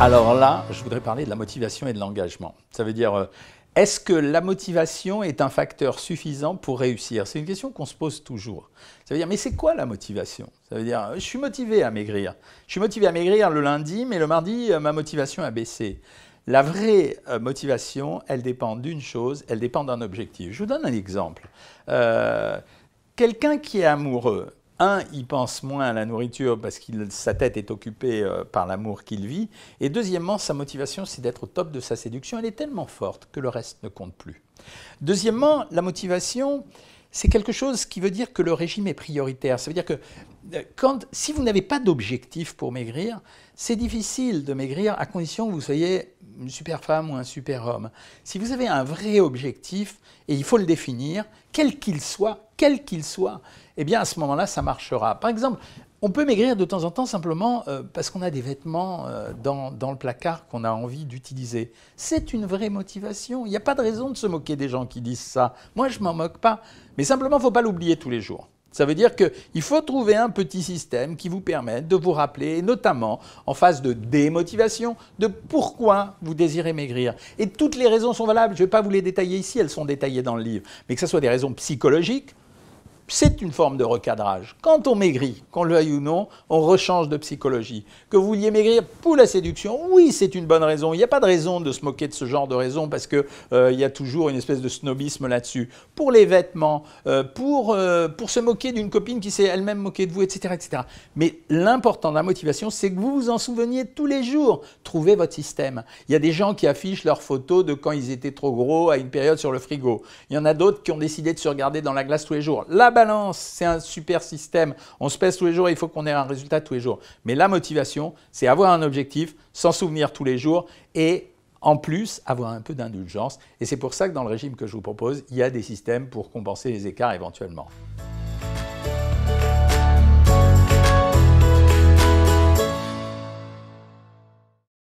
Euh, Alors là, je voudrais parler de la motivation et de l'engagement. Ça veut dire, euh, est-ce que la motivation est un facteur suffisant pour réussir C'est une question qu'on se pose toujours. Ça veut dire, mais c'est quoi la motivation Ça veut dire, je suis motivé à maigrir. Je suis motivé à maigrir le lundi, mais le mardi, euh, ma motivation a baissé. La vraie motivation, elle dépend d'une chose, elle dépend d'un objectif. Je vous donne un exemple. Quelqu'un qui est amoureux, un, il pense moins à la nourriture parce que sa tête est occupée euh, par l'amour qu'il vit. Et deuxièmement, sa motivation, c'est d'être au top de sa séduction. Elle est tellement forte que le reste ne compte plus. Deuxièmement, la motivation, c'est quelque chose qui veut dire que le régime est prioritaire. Ça veut dire que euh, quand, si vous n'avez pas d'objectif pour maigrir, c'est difficile de maigrir à condition que vous soyez une super femme ou un super homme. Si vous avez un vrai objectif, et il faut le définir, quel qu'il soit, quel qu'il soit, eh bien à ce moment-là, ça marchera. Par exemple, on peut maigrir de temps en temps simplement euh, parce qu'on a des vêtements euh, dans, dans, le placard qu'on a envie d'utiliser. C'est une vraie motivation. Il n'y a pas de raison de se moquer des gens qui disent ça. Moi, je m'en moque pas. Mais simplement, il ne faut pas l'oublier tous les jours. Ça veut dire qu'il faut trouver un petit système qui vous permette de vous rappeler, notamment en phase de démotivation, de pourquoi vous désirez maigrir. Et toutes les raisons sont valables, je ne vais pas vous les détailler ici, elles sont détaillées dans le livre. Mais que ce soit des raisons psychologiques, c'est une forme de recadrage. Quand on maigrit, qu'on le veuille ou non, on rechange de psychologie. Que vous vouliez maigrir pour la séduction, oui, c'est une bonne raison. Il n'y a pas de raison de se moquer de ce genre de raison parce qu'il euh, y a toujours une espèce de snobisme là-dessus. Pour les vêtements, euh, pour, euh, pour se moquer d'une copine qui s'est elle-même moquée de vous, etc. etc. Mais l'important de la motivation, c'est que vous vous en souveniez tous les jours. Trouvez votre système. Il y a des gens qui affichent leurs photos de quand ils étaient trop gros à une période sur le frigo. Il y en a d'autres qui ont décidé de se regarder dans la glace tous les jours. Là c'est un super système. On se pèse tous les jours il faut qu'on ait un résultat tous les jours. Mais la motivation, c'est avoir un objectif, s'en souvenir tous les jours et en plus avoir un peu d'indulgence. Et c'est pour ça que dans le régime que je vous propose, il y a des systèmes pour compenser les écarts éventuellement.